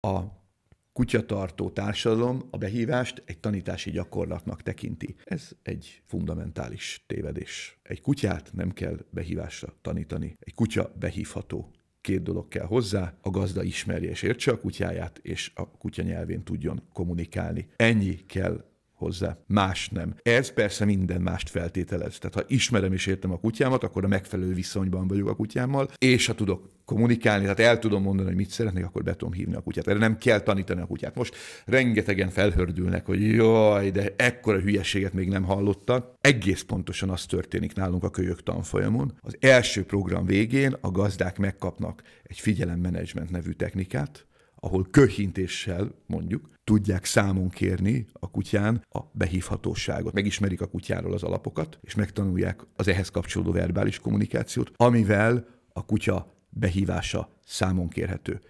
a kutyatartó társadalom a behívást egy tanítási gyakorlatnak tekinti. Ez egy fundamentális tévedés. Egy kutyát nem kell behívásra tanítani. Egy kutya behívható. Két dolog kell hozzá, a gazda ismerje és értse a kutyáját, és a kutya nyelvén tudjon kommunikálni. Ennyi kell hozzá. Más nem. Ez persze minden mást feltételez. Tehát ha ismerem és értem a kutyámat, akkor a megfelelő viszonyban vagyok a kutyámmal, és ha tudok kommunikálni, tehát el tudom mondani, hogy mit szeretnék, akkor be tudom hívni a kutyát. Erre nem kell tanítani a kutyát. Most rengetegen felhördülnek, hogy jaj, de ekkora hülyeséget még nem hallottak. Egész pontosan az történik nálunk a kölyök tanfolyamon. Az első program végén a gazdák megkapnak egy figyelemmenedzsment nevű technikát, ahol köhintéssel mondjuk tudják számon kérni a kutyán a behívhatóságot, megismerik a kutyáról az alapokat, és megtanulják az ehhez kapcsolódó verbális kommunikációt, amivel a kutya behívása számon kérhető.